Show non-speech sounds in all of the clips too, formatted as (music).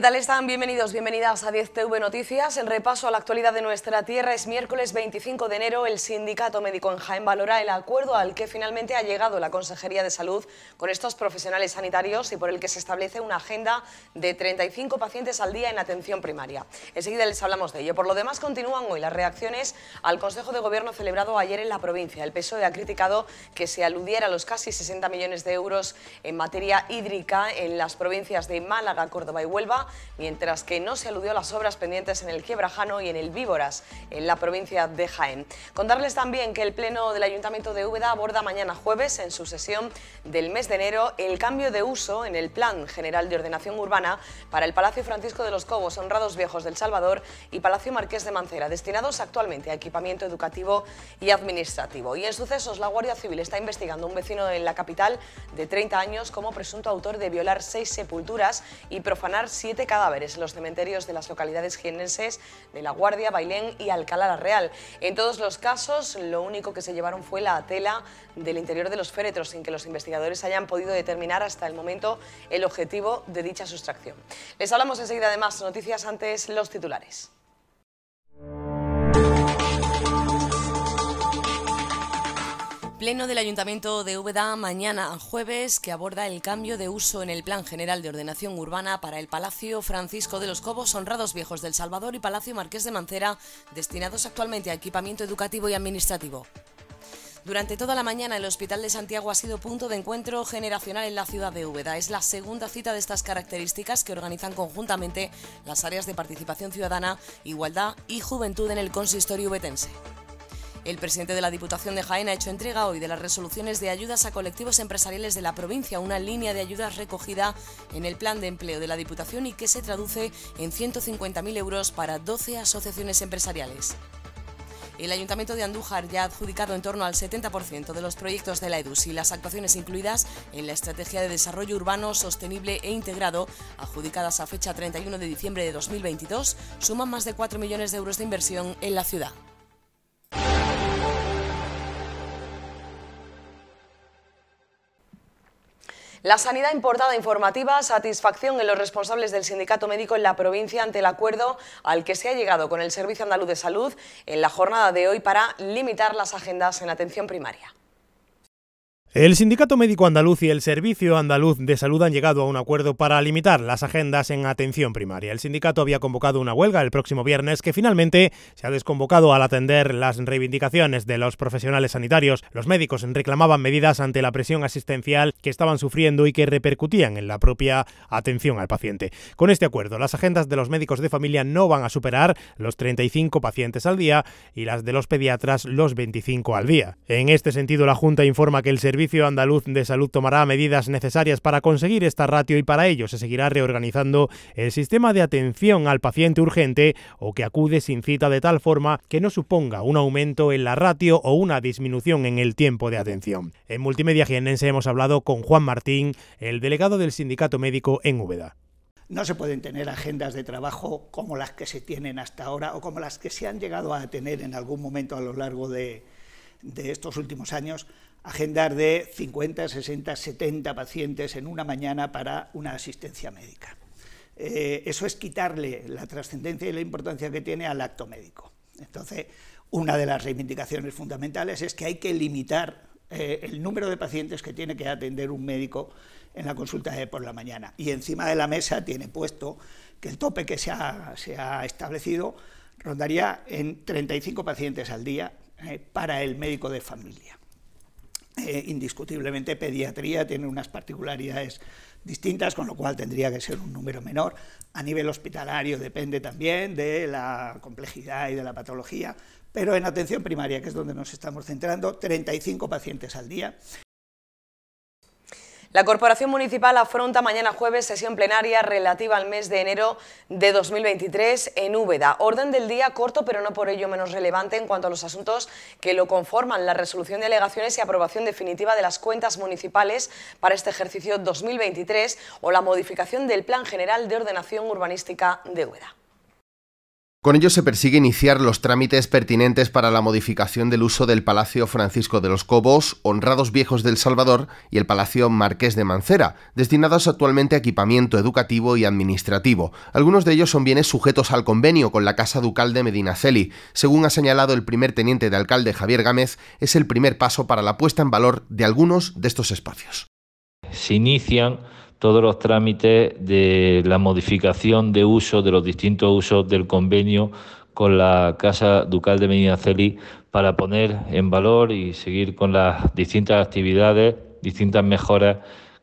¿Qué tal están? Bienvenidos, bienvenidas a 10TV Noticias. El repaso a la actualidad de nuestra tierra es miércoles 25 de enero. El sindicato médico en Jaén valora el acuerdo al que finalmente ha llegado la Consejería de Salud con estos profesionales sanitarios y por el que se establece una agenda de 35 pacientes al día en atención primaria. Enseguida les hablamos de ello. Por lo demás, continúan hoy las reacciones al Consejo de Gobierno celebrado ayer en la provincia. El PSOE ha criticado que se aludiera a los casi 60 millones de euros en materia hídrica en las provincias de Málaga, Córdoba y Huelva mientras que no se aludió a las obras pendientes en el Quiebrajano y en el Víboras, en la provincia de Jaén. Contarles también que el Pleno del Ayuntamiento de Úbeda aborda mañana jueves, en su sesión del mes de enero, el cambio de uso en el Plan General de Ordenación Urbana para el Palacio Francisco de los Cobos, Honrados Viejos del Salvador y Palacio Marqués de Mancera, destinados actualmente a equipamiento educativo y administrativo. Y en sucesos, la Guardia Civil está investigando a un vecino en la capital de 30 años como presunto autor de violar seis sepulturas y profanar siete de cadáveres en los cementerios de las localidades jienenses de La Guardia, Bailén y Alcalá la Real. En todos los casos, lo único que se llevaron fue la tela del interior de los féretros, sin que los investigadores hayan podido determinar hasta el momento el objetivo de dicha sustracción. Les hablamos enseguida de más noticias antes los titulares. Pleno del Ayuntamiento de Úbeda mañana jueves que aborda el cambio de uso en el Plan General de Ordenación Urbana para el Palacio Francisco de los Cobos, Honrados Viejos del Salvador y Palacio Marqués de Mancera, destinados actualmente a equipamiento educativo y administrativo. Durante toda la mañana el Hospital de Santiago ha sido punto de encuentro generacional en la ciudad de Úbeda. Es la segunda cita de estas características que organizan conjuntamente las áreas de participación ciudadana, igualdad y juventud en el consistorio ubetense. El presidente de la Diputación de Jaén ha hecho entrega hoy de las resoluciones de ayudas a colectivos empresariales de la provincia, una línea de ayudas recogida en el plan de empleo de la Diputación y que se traduce en 150.000 euros para 12 asociaciones empresariales. El Ayuntamiento de Andújar ya ha adjudicado en torno al 70% de los proyectos de la EDUS y las actuaciones incluidas en la Estrategia de Desarrollo Urbano Sostenible e Integrado, adjudicadas a fecha 31 de diciembre de 2022, suman más de 4 millones de euros de inversión en la ciudad. La sanidad importada informativa, satisfacción en los responsables del sindicato médico en la provincia ante el acuerdo al que se ha llegado con el Servicio Andaluz de Salud en la jornada de hoy para limitar las agendas en atención primaria. El Sindicato Médico Andaluz y el Servicio Andaluz de Salud han llegado a un acuerdo para limitar las agendas en atención primaria. El sindicato había convocado una huelga el próximo viernes que finalmente se ha desconvocado al atender las reivindicaciones de los profesionales sanitarios. Los médicos reclamaban medidas ante la presión asistencial que estaban sufriendo y que repercutían en la propia atención al paciente. Con este acuerdo, las agendas de los médicos de familia no van a superar los 35 pacientes al día y las de los pediatras los 25 al día. En este sentido, la Junta informa que el servicio el Servicio Andaluz de Salud tomará medidas necesarias para conseguir esta ratio y para ello se seguirá reorganizando el sistema de atención al paciente urgente o que acude sin cita de tal forma que no suponga un aumento en la ratio o una disminución en el tiempo de atención. En Multimedia Gienense hemos hablado con Juan Martín, el delegado del Sindicato Médico en Úbeda. No se pueden tener agendas de trabajo como las que se tienen hasta ahora o como las que se han llegado a tener en algún momento a lo largo de estos últimos años agendar de 50, 60, 70 pacientes en una mañana para una asistencia médica. Eh, eso es quitarle la trascendencia y la importancia que tiene al acto médico. Entonces, una de las reivindicaciones fundamentales es que hay que limitar eh, el número de pacientes que tiene que atender un médico en la consulta de por la mañana. Y encima de la mesa tiene puesto que el tope que se ha, establecido rondaría en 35 pacientes al día eh, para el médico de familia. Eh, indiscutiblemente pediatría tiene unas particularidades distintas, con lo cual tendría que ser un número menor. A nivel hospitalario depende también de la complejidad y de la patología, pero en atención primaria, que es donde nos estamos centrando, 35 pacientes al día. La Corporación Municipal afronta mañana jueves sesión plenaria relativa al mes de enero de 2023 en Úbeda. Orden del día corto, pero no por ello menos relevante en cuanto a los asuntos que lo conforman, la resolución de alegaciones y aprobación definitiva de las cuentas municipales para este ejercicio 2023 o la modificación del Plan General de Ordenación Urbanística de Úbeda. Con ello se persigue iniciar los trámites pertinentes para la modificación del uso del Palacio Francisco de los Cobos, Honrados Viejos del Salvador y el Palacio Marqués de Mancera, destinados actualmente a equipamiento educativo y administrativo. Algunos de ellos son bienes sujetos al convenio con la Casa Ducal de Medinaceli. Según ha señalado el primer teniente de alcalde Javier Gámez, es el primer paso para la puesta en valor de algunos de estos espacios. Se inician todos los trámites de la modificación de uso, de los distintos usos del convenio con la Casa Ducal de Medinaceli para poner en valor y seguir con las distintas actividades, distintas mejoras,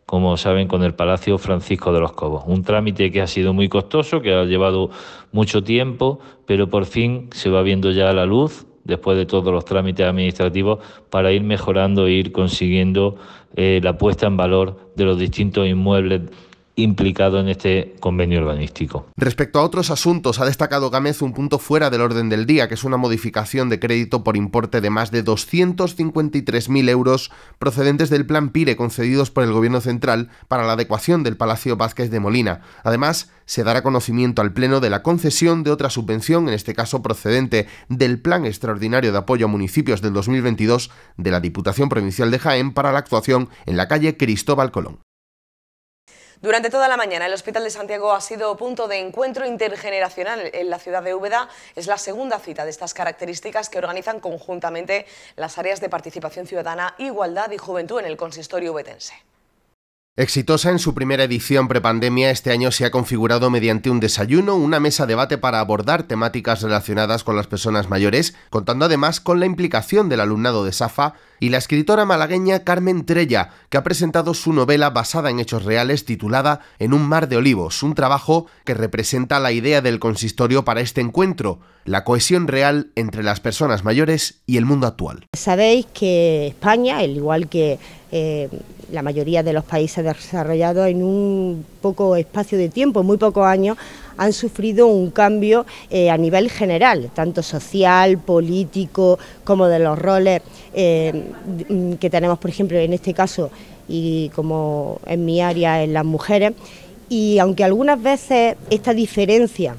como saben, con el Palacio Francisco de los Cobos. Un trámite que ha sido muy costoso, que ha llevado mucho tiempo, pero por fin se va viendo ya la luz después de todos los trámites administrativos, para ir mejorando e ir consiguiendo eh, la puesta en valor de los distintos inmuebles implicado en este convenio urbanístico. Respecto a otros asuntos, ha destacado Gámez un punto fuera del orden del día, que es una modificación de crédito por importe de más de 253.000 euros procedentes del plan PIRE concedidos por el Gobierno Central para la adecuación del Palacio Vázquez de Molina. Además, se dará conocimiento al Pleno de la concesión de otra subvención, en este caso procedente del Plan Extraordinario de Apoyo a Municipios del 2022 de la Diputación Provincial de Jaén para la actuación en la calle Cristóbal Colón. Durante toda la mañana, el Hospital de Santiago ha sido punto de encuentro intergeneracional en la ciudad de Úbeda. Es la segunda cita de estas características que organizan conjuntamente las áreas de participación ciudadana, igualdad y juventud en el consistorio ubetense. Exitosa en su primera edición prepandemia, este año se ha configurado mediante un desayuno, una mesa debate para abordar temáticas relacionadas con las personas mayores, contando además con la implicación del alumnado de SAFA y la escritora malagueña Carmen Trella, que ha presentado su novela basada en hechos reales titulada En un mar de olivos, un trabajo que representa la idea del consistorio para este encuentro, la cohesión real entre las personas mayores y el mundo actual. Sabéis que España, al igual que eh, la mayoría de los países desarrollados, en un poco espacio de tiempo, muy pocos años, han sufrido un cambio eh, a nivel general, tanto social, político, como de los roles eh, mm, que tenemos, por ejemplo, en este caso y como en mi área, en las mujeres. Y aunque algunas veces esta diferencia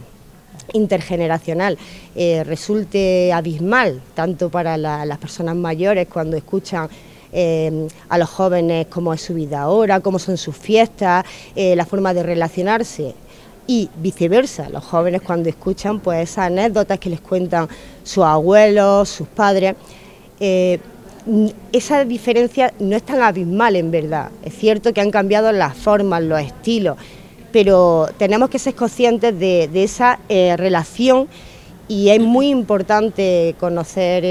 intergeneracional eh, resulte abismal, tanto para las personas mayores cuando escuchan Em, a los jóvenes cómo es su vida ahora, cómo son sus fiestas, eh, la forma de relacionarse y viceversa, los jóvenes cuando escuchan pues esas anécdotas que les cuentan sus abuelos, sus padres, eh, esa diferencia no es tan abismal en verdad, es cierto que han cambiado las formas, los estilos, pero tenemos que ser conscientes de esa eh, relación y es muy importante conocer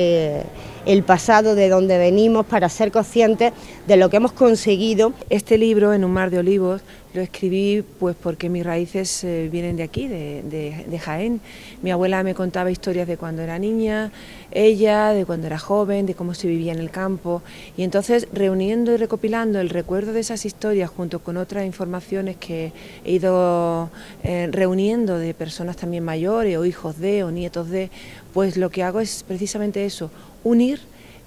el pasado, de donde venimos, para ser conscientes de lo que hemos conseguido. Este libro, En un mar de olivos, lo escribí pues porque mis raíces eh, vienen de aquí, de, Jaén. Mi abuela me contaba historias de cuando era niña, ella, de cuando era joven, de cómo se vivía en el campo. Y entonces, reuniendo y recopilando el recuerdo de esas historias junto con otras informaciones que he ido eh, reuniendo de personas también mayores o hijos de o nietos de, pues lo que hago es precisamente eso, unir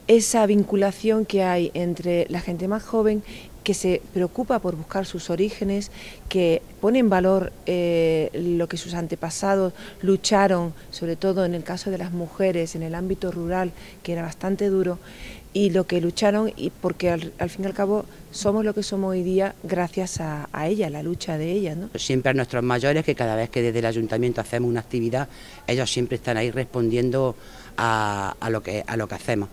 esa vinculación que hay entre la gente más joven que se preocupa por buscar sus orígenes, que pone en valor eh, lo que sus antepasados lucharon, sobre todo en el caso de las mujeres, en el ámbito rural, que era bastante duro, y lo que lucharon, y porque al, fin y al cabo somos lo que somos hoy día gracias a, a ella, la lucha de ella. Siempre a nuestros mayores, que cada vez que desde el ayuntamiento hacemos una actividad, ellos siempre están ahí respondiendo a, lo que, hacemos.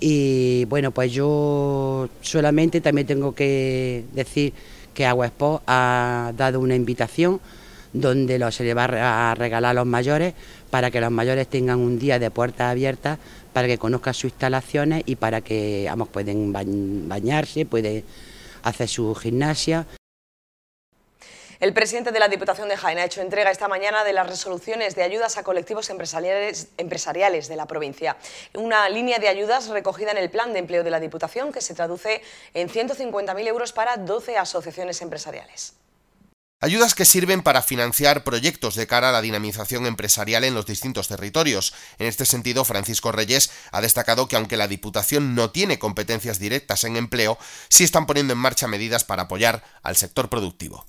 Y bueno, pues yo solamente también tengo que decir que Agua Expo ha dado una invitación donde lo, se le va a regalar a los mayores para que los mayores tengan un día de puertas abiertas para que conozcan sus instalaciones y para que vamos, pueden bañarse, pueden hacer su gimnasia el presidente de la Diputación de Jaén ha hecho entrega esta mañana de las resoluciones de ayudas a colectivos empresariales, empresariales de la provincia. Una línea de ayudas recogida en el plan de empleo de la Diputación que se traduce en 150.000 euros para 12 asociaciones empresariales. Ayudas que sirven para financiar proyectos de cara a la dinamización empresarial en los distintos territorios. En este sentido, Francisco Reyes ha destacado que aunque la Diputación no tiene competencias directas en empleo, sí están poniendo en marcha medidas para apoyar al sector productivo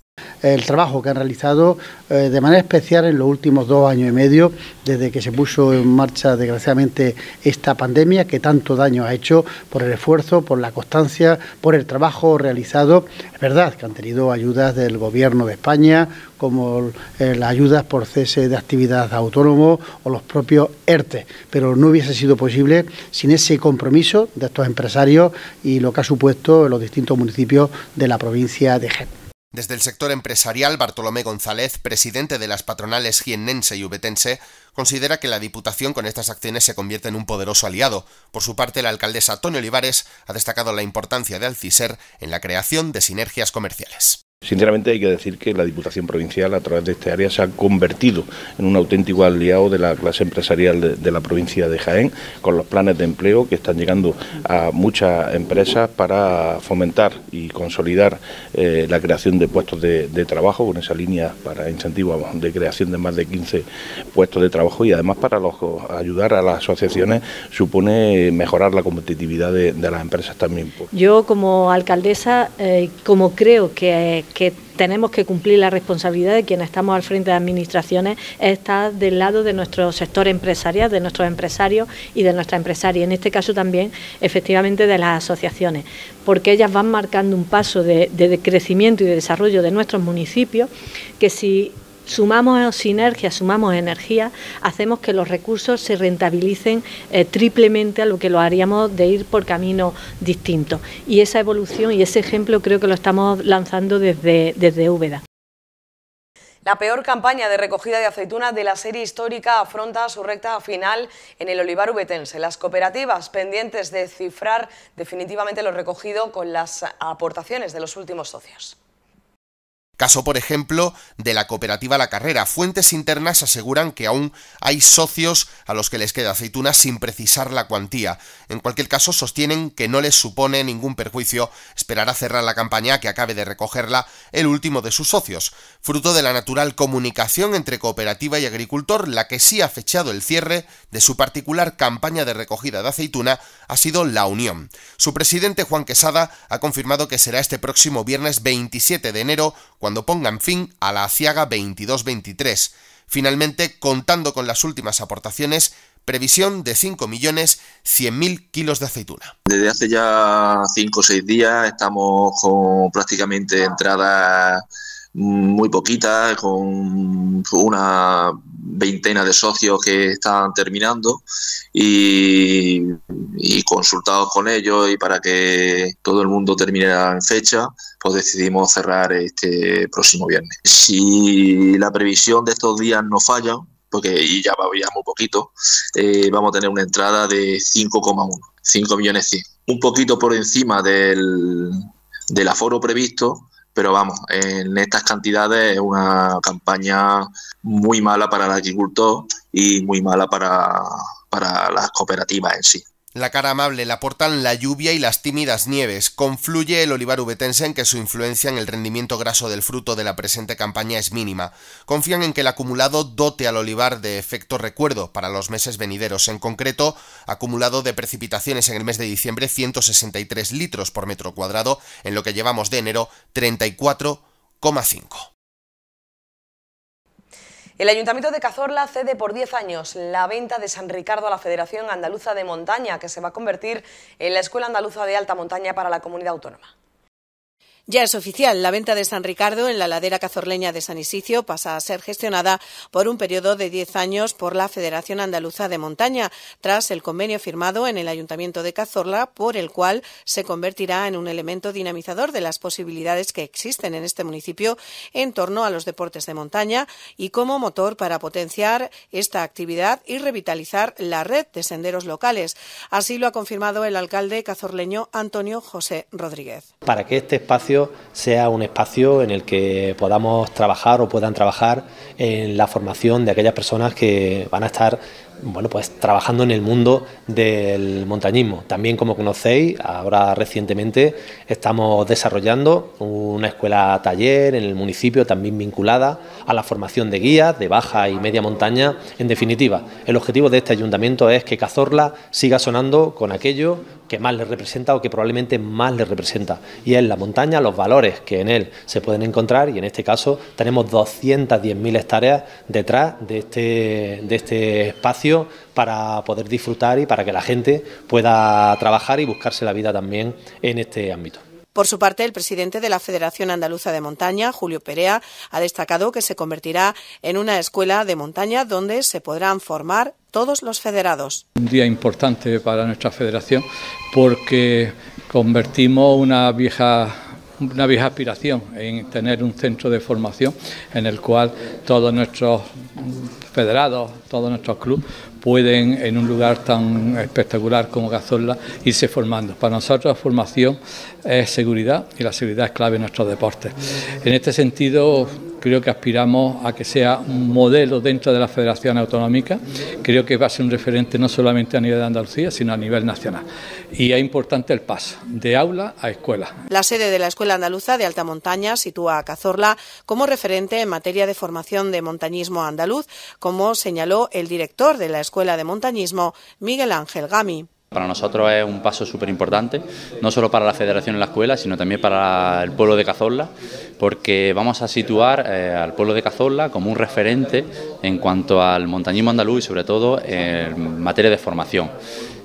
el trabajo que han realizado eh, de manera especial en los últimos dos años y medio, desde que se puso en marcha, desgraciadamente, esta pandemia que tanto daño ha hecho por el esfuerzo, por la constancia, por el trabajo realizado. Es verdad que han tenido ayudas del Gobierno de España, como eh, las ayudas por cese de actividad autónomo o los propios ERTE, pero no hubiese sido posible sin ese compromiso de estos empresarios y lo que ha supuesto en los distintos municipios de la provincia de Jerez. Desde el sector empresarial, Bartolomé González, presidente de las patronales jiennense y ubetense, considera que la Diputación con estas acciones se convierte en un poderoso aliado. Por su parte, la alcaldesa Tony Olivares ha destacado la importancia de Alciser en la creación de sinergias comerciales. Sinceramente hay que decir que la Diputación Provincial a través de este área se ha convertido en un auténtico aliado de la clase empresarial de, la provincia de Jaén con los planes de empleo que están llegando a muchas empresas para fomentar y consolidar eh, la creación de puestos de, trabajo con esa línea para incentivo de creación de más de 15 puestos de trabajo y además para los, ayudar a las asociaciones supone mejorar la competitividad de, las empresas también. Pues. Yo como alcaldesa, eh, como creo que que tenemos que cumplir la responsabilidad de quienes estamos al frente de administraciones es estar del lado de nuestro sector empresarial, de nuestros empresarios y de nuestra empresaria, en este caso también efectivamente de las asociaciones, porque ellas van marcando un paso de, de crecimiento y de desarrollo de nuestros municipios que si sumamos sinergia, sumamos energía, hacemos que los recursos se rentabilicen eh, triplemente a lo que lo haríamos de ir por caminos distintos. Y esa evolución y ese ejemplo creo que lo estamos lanzando desde, desde Úbeda. La peor campaña de recogida de aceitunas de la serie histórica afronta su recta final en el olivar ubetense. Las cooperativas pendientes de cifrar definitivamente lo recogido con las aportaciones de los últimos socios. Caso, por ejemplo, de la cooperativa La Carrera. Fuentes internas aseguran que aún hay socios a los que les queda aceituna sin precisar la cuantía. En cualquier caso, sostienen que no les supone ningún perjuicio esperar a cerrar la campaña que acabe de recogerla el último de sus socios fruto de la natural comunicación entre cooperativa y agricultor, la que sí ha fechado el cierre de su particular campaña de recogida de aceituna ha sido La Unión. Su presidente Juan Quesada ha confirmado que será este próximo viernes 27 de enero cuando pongan fin a la aciaga 22 Finalmente, contando con las últimas aportaciones, previsión de 5.100.000 kilos de aceituna. Desde hace ya 5 o 6 días estamos con prácticamente entradas muy poquita, con una veintena de socios que están terminando y, consultados con ellos y para que todo el mundo termine en fecha, pues decidimos cerrar este próximo viernes. Si la previsión de estos días no falla, porque y ya va muy poquito, eh, vamos a tener una entrada de 5,1, 5 millones un poquito por encima del, del aforo previsto, pero vamos, en estas cantidades es una campaña muy mala para el agricultor y muy mala para, para las cooperativas en sí. La cara amable la aportan la lluvia y las tímidas nieves. Confluye el olivar ubetense en que su influencia en el rendimiento graso del fruto de la presente campaña es mínima. Confían en que el acumulado dote al olivar de efecto recuerdo para los meses venideros. En concreto, acumulado de precipitaciones en el mes de diciembre 163 litros por metro cuadrado, en lo que llevamos de enero 34,5. El Ayuntamiento de Cazorla cede por 10 años la venta de San Ricardo a la Federación Andaluza de Montaña, que se va a convertir en la Escuela Andaluza de Alta Montaña para la comunidad autónoma. Ya es oficial, la venta de San Ricardo en la ladera cazorleña de San Isicio pasa a ser gestionada por un periodo de 10 años por la Federación Andaluza de Montaña, tras el convenio firmado en el Ayuntamiento de Cazorla, por el cual se convertirá en un elemento dinamizador de las posibilidades que existen en este municipio en torno a los deportes de montaña y como motor para potenciar esta actividad y revitalizar la red de senderos locales. Así lo ha confirmado el alcalde cazorleño Antonio José Rodríguez. Para que este espacio sea un espacio en el que podamos trabajar o puedan trabajar en la formación de aquellas personas que van a estar bueno, pues trabajando en el mundo del montañismo. También, como conocéis, ahora recientemente estamos desarrollando una escuela taller en el municipio, también vinculada a la formación de guías de baja y media montaña. En definitiva, el objetivo de este ayuntamiento es que Cazorla siga sonando con aquello que más le representa o que probablemente más le representa. Y es la montaña, los valores que en él se pueden encontrar y en este caso tenemos 210.000 hectáreas detrás de este, de este espacio para poder disfrutar y para que la gente pueda trabajar y buscarse la vida también en este ámbito. Por su parte, el presidente de la Federación Andaluza de Montaña, Julio Perea, ha destacado que se convertirá en una escuela de montaña donde se podrán formar todos los federados. Un día importante para nuestra federación porque convertimos una vieja una vieja aspiración en tener un centro de formación en el cual todos nuestros federados, todos nuestros clubes, pueden en un lugar tan espectacular como Cazorla irse formando. Para nosotros formación es seguridad y la seguridad es clave en nuestros deportes. En este sentido creo que aspiramos a que sea un modelo dentro de la Federación Autonómica, creo que va a ser un referente no solamente a nivel de Andalucía, sino a nivel nacional. Y es importante el paso de aula a escuela. La sede de la Escuela Andaluza de Alta Montaña sitúa a Cazorla como referente en materia de formación de montañismo andaluz, como señaló el director de la Escuela de Montañismo, Miguel Ángel Gami. Para nosotros es un paso súper importante, no solo para la Federación en la escuela, sino también para el pueblo de Cazorla, porque vamos a situar eh, al pueblo de Cazorla como un referente en cuanto al montañismo andaluz y sobre todo eh, en materia de formación.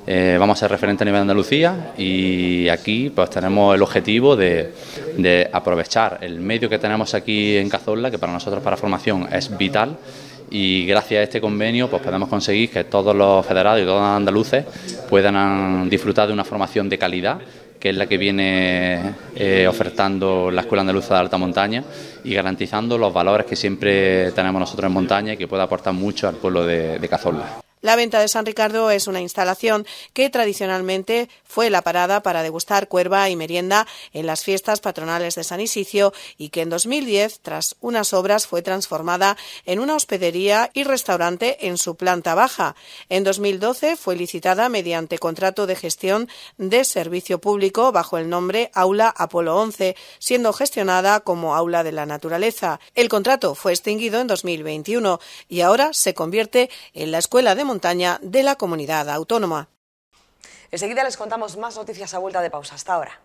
Eh, vamos a ser referente a nivel de Andalucía y aquí pues tenemos el objetivo de, de aprovechar el medio que tenemos aquí en Cazorla, que para nosotros para formación es vital y gracias a este convenio pues podemos conseguir que todos los federados y todos los andaluces puedan disfrutar de una formación de calidad que es la que viene eh, ofertando la Escuela Andaluza de Alta Montaña y garantizando los valores que siempre tenemos nosotros en montaña y que puede aportar mucho al pueblo de, de Cazorla. La venta de San Ricardo es una instalación que tradicionalmente fue la parada para degustar cuerva y merienda en las fiestas patronales de San Isicio y que en 2010, tras unas obras, fue transformada en una hospedería y restaurante en su planta baja. En 2012 fue licitada mediante contrato de gestión de servicio público bajo el nombre Aula Apolo 11, siendo gestionada como Aula de la Naturaleza. El contrato fue extinguido en 2021 y ahora se convierte en la Escuela de montaña de la comunidad autónoma. Enseguida les contamos más noticias a vuelta de pausa. Hasta ahora.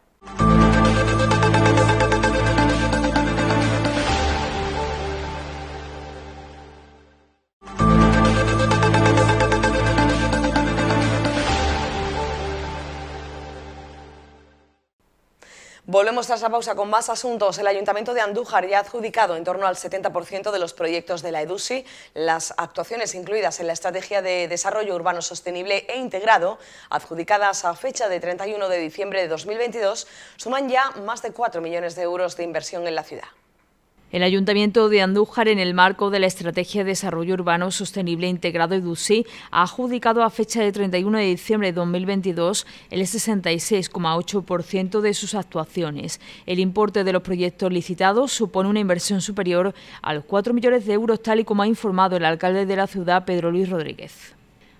Volvemos tras la pausa con más asuntos. El Ayuntamiento de Andújar ya ha adjudicado en torno al 70% de los proyectos de la EDUSI. Las actuaciones incluidas en la Estrategia de Desarrollo Urbano Sostenible e Integrado, adjudicadas a fecha de 31 de diciembre de 2022, suman ya más de 4 millones de euros de inversión en la ciudad. El Ayuntamiento de Andújar, en el marco de la Estrategia de Desarrollo Urbano Sostenible e Integrado DUSI, ha adjudicado a fecha de 31 de diciembre de 2022 el 66,8% de sus actuaciones. El importe de los proyectos licitados supone una inversión superior a los 4 millones de euros, tal y como ha informado el alcalde de la ciudad, Pedro Luis Rodríguez.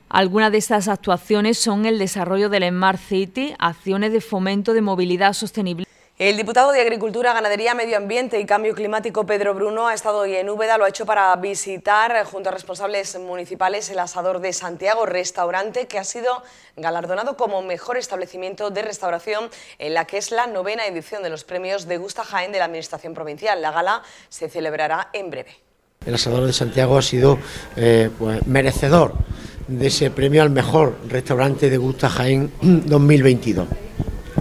Algunas de estas actuaciones son el desarrollo del Smart City, acciones de fomento de movilidad sostenible el diputado de Agricultura, Ganadería, Medio Ambiente y Cambio Climático, Pedro Bruno, ha estado hoy en Úbeda, lo ha hecho para visitar, eh, junto a responsables municipales, el Asador de Santiago, restaurante que ha sido galardonado como mejor establecimiento de restauración en la que es la novena edición de los premios de Gusta Jaén de la Administración Provincial. La gala se celebrará en breve. El Asador de Santiago ha sido eh, pues, merecedor de ese premio al mejor restaurante de Gusta Jaén 2022. (clears throat)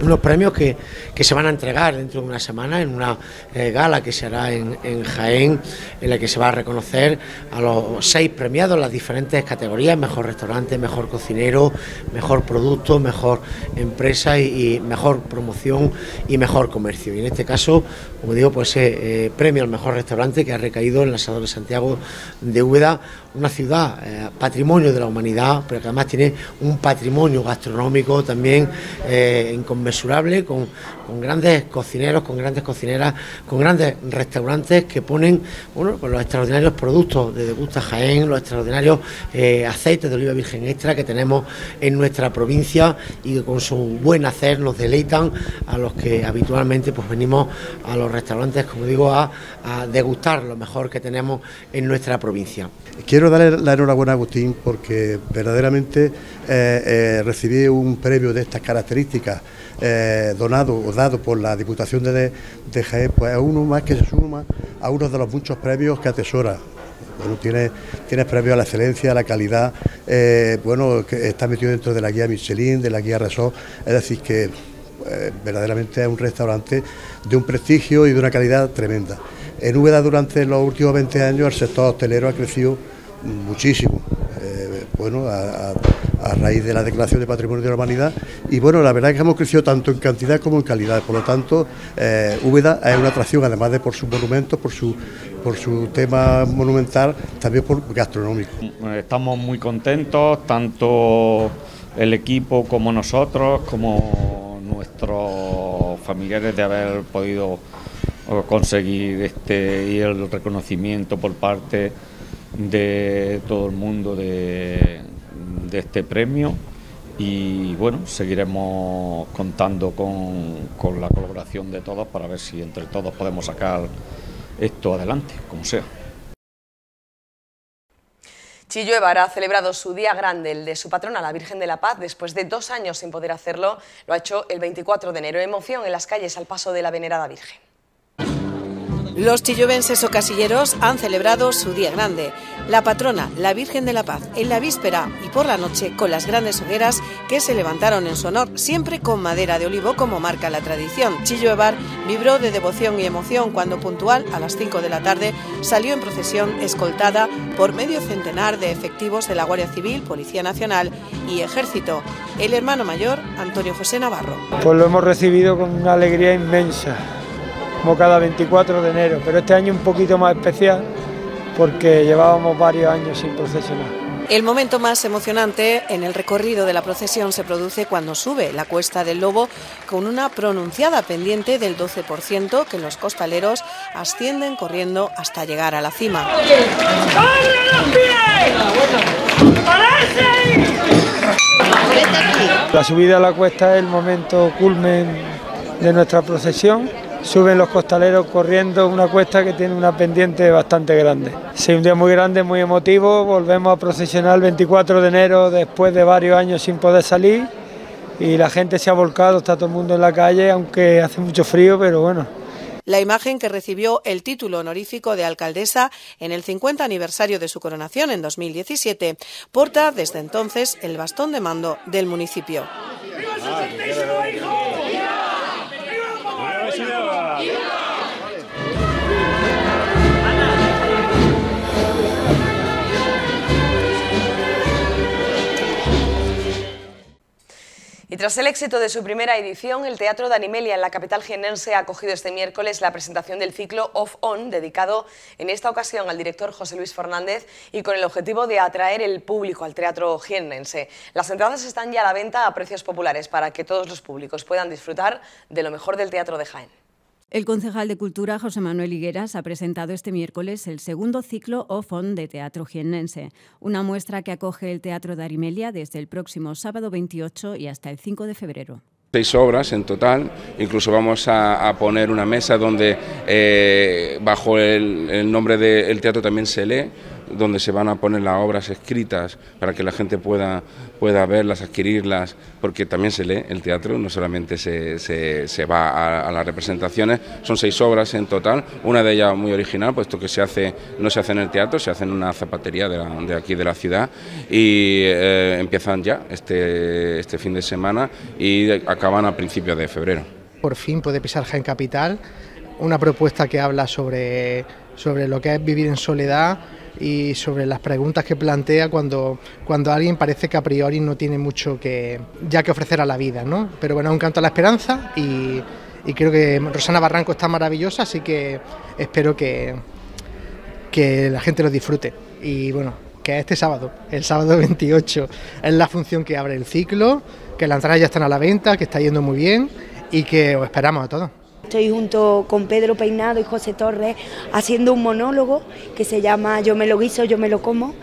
unos premios que, se van a entregar dentro de una semana en una eh, gala que se hará en, Jaén, en la que se va a reconocer a los seis premiados en las diferentes categorías, mejor restaurante, mejor cocinero, mejor producto, mejor empresa y, mejor promoción y mejor comercio. Y en este caso, como digo, pues eh, eh premio al mejor restaurante que ha recaído en la sala de Santiago de Úbeda una ciudad, eh, patrimonio de la humanidad, pero que además tiene un patrimonio gastronómico también eh, inconmensurable, con con grandes cocineros, con grandes cocineras, con grandes restaurantes que ponen bueno, pues los extraordinarios productos de Degusta Jaén, los extraordinarios eh, aceites de oliva virgen extra que tenemos en nuestra provincia y que con su buen hacer nos deleitan a los que habitualmente pues venimos a los restaurantes, como digo, a, degustar lo mejor que tenemos en nuestra provincia. Quiero darle la enhorabuena a Agustín porque verdaderamente eh, eh, recibí un premio de estas características donado por la Diputación de, de pues es uno más que se suma a uno de los muchos premios que atesora bueno, tiene, tiene premios a la excelencia, a la calidad, eh, bueno, que está metido dentro de la guía Michelin, de la guía Resort, es decir, que eh, verdaderamente es un restaurante de un prestigio y de una calidad tremenda. En Úbeda durante los últimos 20 años el sector hostelero ha crecido muchísimo, eh, bueno, a raíz de la Declaración de Patrimonio de la Humanidad. Y bueno, la verdad es que hemos crecido tanto en cantidad como en calidad. Por lo tanto, eh, Úbeda es una atracción, además de por sus monumentos, por su, por su tema monumental, también por gastronómico. Estamos muy contentos, tanto el equipo como nosotros, como nuestros familiares de haber podido conseguir este y el reconocimiento por parte de todo el mundo de, de este premio y bueno, seguiremos contando con, la colaboración de todos para ver si entre todos podemos sacar esto adelante, como sea. Chillo Evara ha celebrado su día grande, el de su patrona, la Virgen de la Paz, después de dos años sin poder hacerlo. Lo ha hecho el 24 de enero. Emoción en las calles al paso de la venerada Virgen. Los chillovenses o casilleros han celebrado su día grande. La patrona, la Virgen de la Paz, en la víspera y por la noche con las grandes hogueras que se levantaron en su honor, siempre con madera de olivo como marca la tradición. Chillo Evar vibró de devoción y emoción cuando puntual a las 5 de la tarde salió en procesión escoltada por medio centenar de efectivos de la Guardia Civil, Policía Nacional y Ejército. El hermano mayor, Antonio José Navarro. Pues lo hemos recibido con una alegría inmensa, como cada 24 de enero, pero este año un poquito más especial porque llevábamos varios años sin procesionar. El momento más emocionante en el recorrido de la procesión se produce cuando sube la cuesta del lobo con una pronunciada pendiente del 12% que los costaleros ascienden corriendo hasta llegar a la cima. La subida a la cuesta es el momento culmen de nuestra procesión suben los costaleros corriendo una cuesta que tiene una pendiente bastante grande. Sí, un día muy grande, muy emotivo, volvemos a procesionar el 24 de enero después de varios años sin poder salir y la gente se ha volcado, está todo el mundo en la calle, aunque hace mucho frío, pero bueno, la imagen que recibió el título honorífico de alcaldesa en el 50 aniversario de su coronación en 2017 porta desde entonces el bastón de mando del municipio. Y tras el éxito de su primera edición, el Teatro de Animelia en la capital genense ha acogido este miércoles la presentación del ciclo Off On, dedicado en esta ocasión al director José Luis Fernández y con el objetivo de atraer el público al teatro genense Las entradas están ya a la venta a precios populares para que todos los públicos puedan disfrutar de lo mejor del teatro de Jaén. El concejal de Cultura, José Manuel Higueras, ha presentado este miércoles el segundo ciclo o OFON de Teatro Jiennense, una muestra que acoge el Teatro de Arimelia desde el próximo sábado 28 y hasta el 5 de febrero seis obras en total, incluso vamos a, poner una mesa donde eh, bajo el, nombre del teatro también se lee donde se van a poner las obras escritas para que la gente pueda, pueda verlas, adquirirlas, porque también se lee el teatro, no solamente se, va a, las representaciones. Son seis obras en total, una de ellas muy original, puesto que se hace, no se hace en el teatro, se hace en una zapatería de, aquí de la ciudad y eh, empiezan ya este, este fin de semana y acaban a principios de febrero. Por fin puede pisar Jaén Capital, una propuesta que habla sobre, sobre lo que es vivir en soledad, y sobre las preguntas que plantea cuando, cuando alguien parece que a priori no tiene mucho que, ya que ofrecer a la vida. ¿no? Pero bueno, un canto a la esperanza y, creo que Rosana Barranco está maravillosa, así que espero que, que la gente lo disfrute. Y bueno, que este sábado, el sábado 28, (laughs) es la función que abre el ciclo, que las entradas ya están a la venta, que está yendo muy bien y que os esperamos a todos. Estoy junto con Pedro Peinado y José Torres haciendo un monólogo que se llama Yo me lo guiso, yo me lo como,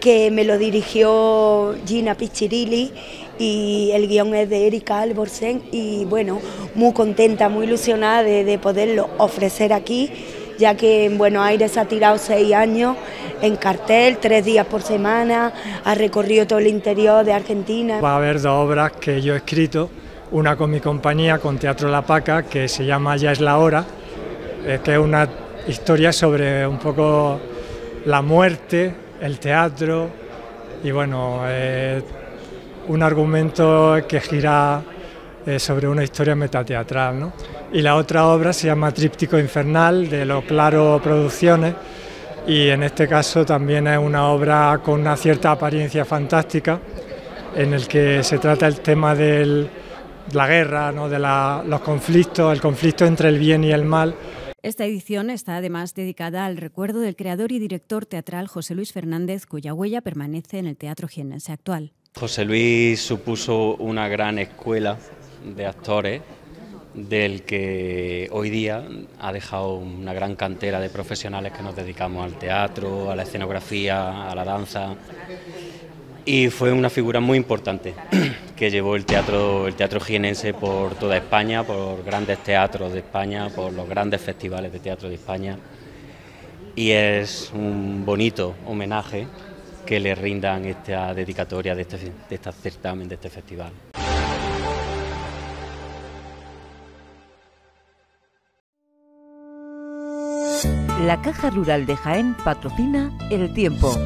que me lo dirigió Gina Pichirilli y el guión es de Erika Alborsen y bueno, muy contenta, muy ilusionada de, de poderlo ofrecer aquí ya que en Buenos Aires ha tirado seis años en cartel, tres días por semana, ha recorrido todo el interior de Argentina. Va a haber dos obras que yo he escrito una con mi compañía, con Teatro La Paca, que se llama Ya es la hora, eh, que es una historia sobre un poco la muerte, el teatro y bueno, eh, un argumento que gira eh, sobre una historia metateatral. ¿no? Y la otra obra se llama Tríptico Infernal de Lo Claro Producciones y en este caso también es una obra con una cierta apariencia fantástica en el que se trata el tema del la guerra, ¿no? de la, los conflictos, el conflicto entre el bien y el mal. Esta edición está además dedicada al recuerdo del creador y director teatral José Luis Fernández, cuya huella permanece en el teatro jienense actual. José Luis supuso una gran escuela de actores del que hoy día ha dejado una gran cantera de profesionales que nos dedicamos al teatro, a la escenografía, a la danza y fue una figura muy importante (clears throat) que llevó el teatro, el teatro jienense por toda España, por grandes teatros de España, por los grandes festivales de teatro de España. Y es un bonito homenaje que le rindan esta dedicatoria de este, de este certamen, de este festival. La Caja Rural de Jaén patrocina El Tiempo.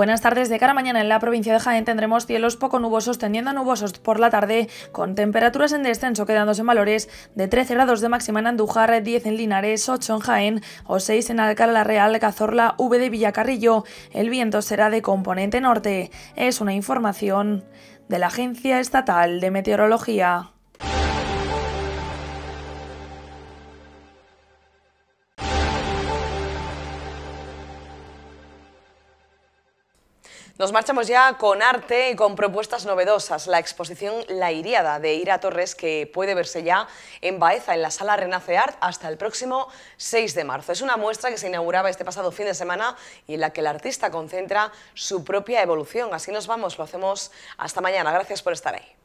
Buenas tardes. De cara a mañana en la provincia de Jaén tendremos cielos poco nubosos, tendiendo nubosos por la tarde, con temperaturas en descenso quedándose en valores de 13 grados de máxima en Andújar, 10 en Linares, 8 en Jaén o 6 en Alcalá la Real, Cazorla, V de Villacarrillo. El viento será de componente norte. Es una información de la Agencia Estatal de Meteorología. Nos marchamos ya con arte y con propuestas novedosas. La exposición La Iriada de Ira Torres, que puede verse ya en Baeza, en la sala Renace Art, hasta el próximo 6 de marzo. Es una muestra que se inauguraba este pasado fin de semana y en la que el artista concentra su propia evolución. Así nos vamos, lo hacemos hasta mañana. Gracias por estar ahí.